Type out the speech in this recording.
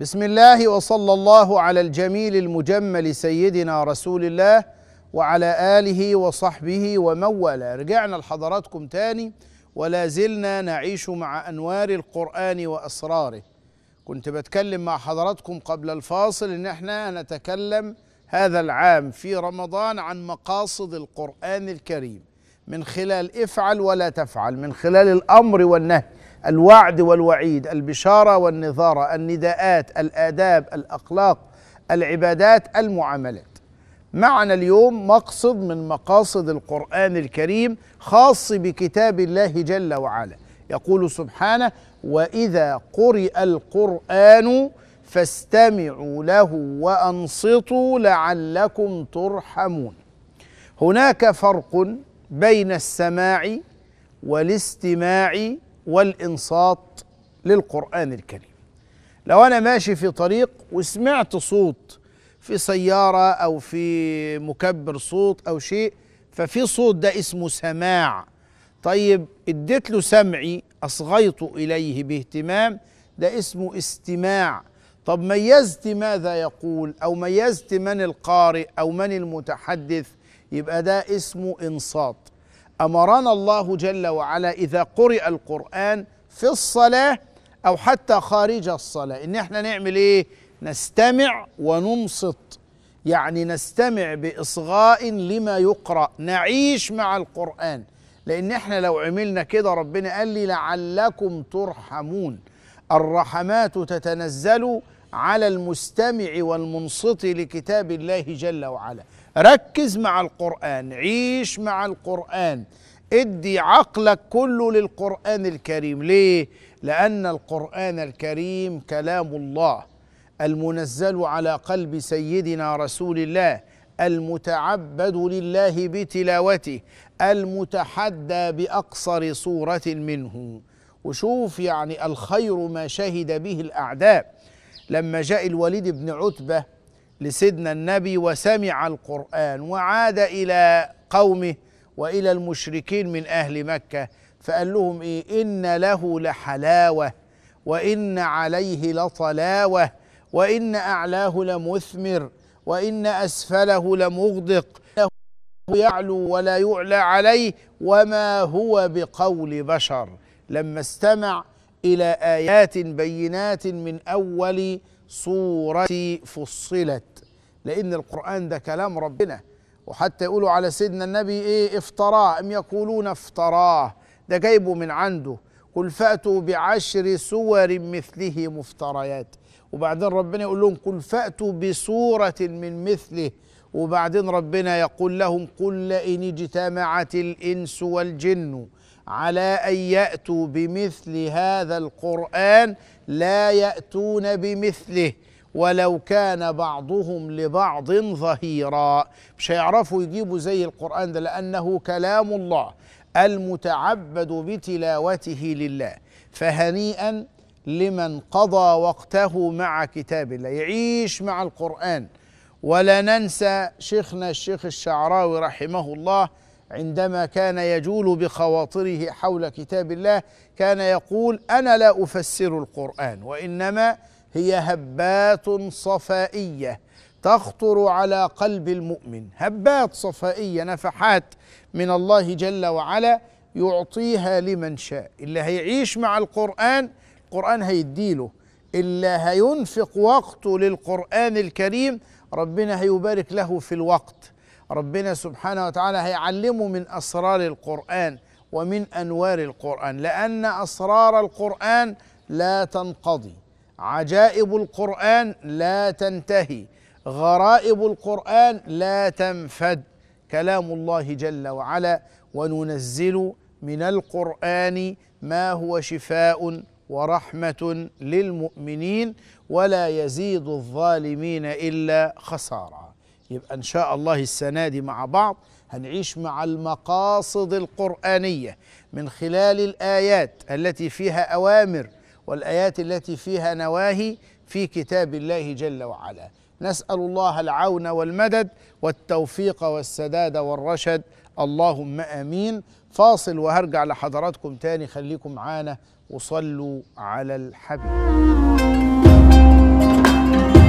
بسم الله وصلى الله على الجميل المجمل سيدنا رسول الله وعلى آله وصحبه ومن والاه رجعنا لحضراتكم تاني ولا زلنا نعيش مع أنوار القرآن وأسراره كنت بتكلم مع حضراتكم قبل الفاصل إن احنا نتكلم هذا العام في رمضان عن مقاصد القرآن الكريم من خلال افعل ولا تفعل من خلال الأمر والنهي الوعد والوعيد البشاره والنظاره النداءات الاداب الاخلاق العبادات المعاملات معنا اليوم مقصد من مقاصد القران الكريم خاص بكتاب الله جل وعلا يقول سبحانه واذا قرئ القران فاستمعوا له وانصتوا لعلكم ترحمون هناك فرق بين السماع والاستماع والإنصات للقرآن الكريم لو أنا ماشي في طريق وسمعت صوت في سيارة أو في مكبر صوت أو شيء ففي صوت ده اسمه سماع طيب اديت له سمعي أصغيت إليه باهتمام ده اسمه استماع طب ميزت ماذا يقول أو ميزت من القارئ أو من المتحدث يبقى ده اسمه إنصات امرنا الله جل وعلا اذا قرئ القران في الصلاه او حتى خارج الصلاه ان احنا نعمل ايه نستمع وننصت يعني نستمع باصغاء لما يقرا نعيش مع القران لان احنا لو عملنا كده ربنا قال لي لعلكم ترحمون الرحمات تتنزل على المستمع والمنصت لكتاب الله جل وعلا ركز مع القرآن عيش مع القرآن ادي عقلك كله للقرآن الكريم ليه؟ لأن القرآن الكريم كلام الله المنزل على قلب سيدنا رسول الله المتعبد لله بتلاوته المتحدى بأقصر صورة منه وشوف يعني الخير ما شهد به الأعداء لما جاء الوليد بن عتبة لسيدنا النبي وسمع القرآن وعاد إلى قومه وإلى المشركين من أهل مكة فقال لهم إيه إن له لحلاوة وإن عليه لطلاوة وإن أعلاه لمثمر وإن أسفله لمغدق له يعلو ولا يعلى عليه وما هو بقول بشر لما استمع الى ايات بينات من اول سوره فصلت لان القران ده كلام ربنا وحتى يقولوا على سيدنا النبي ايه افتراه ام يقولون افتراه ده جايبه من عنده قل فاتوا بعشر سور مثله مفتريات وبعدين ربنا يقول لهم قل فاتوا بسوره من مثله وبعدين ربنا يقول لهم قل لئن اجتمعت الانس والجن على ان ياتوا بمثل هذا القران لا ياتون بمثله ولو كان بعضهم لبعض ظهيرا مش هيعرفوا يجيبوا زي القران ده لانه كلام الله المتعبد بتلاوته لله فهنيئا لمن قضى وقته مع كتاب الله يعيش مع القران ولا ننسى شيخنا الشيخ الشعراوي رحمه الله عندما كان يجول بخواطره حول كتاب الله كان يقول انا لا افسر القران وانما هي هبات صفائيه تخطر على قلب المؤمن هبات صفائيه نفحات من الله جل وعلا يعطيها لمن شاء اللي هيعيش مع القرآن القرآن هيديله اللي هينفق وقته للقرآن الكريم ربنا هيبارك له في الوقت ربنا سبحانه وتعالى هيعلمه من أسرار القرآن ومن أنوار القرآن لأن أسرار القرآن لا تنقضي عجائب القرآن لا تنتهي غرائب القرآن لا تنفد كلام الله جل وعلا وننزل من القرآن ما هو شفاء ورحمة للمؤمنين ولا يزيد الظالمين إلا خسارة يبقى إن شاء الله السنة دي مع بعض هنعيش مع المقاصد القرآنية من خلال الآيات التي فيها أوامر والآيات التي فيها نواهي في كتاب الله جل وعلا نسأل الله العون والمدد والتوفيق والسداد والرشد اللهم امين فاصل وهرجع لحضراتكم تاني خليكم معانا وصلوا على الحبيب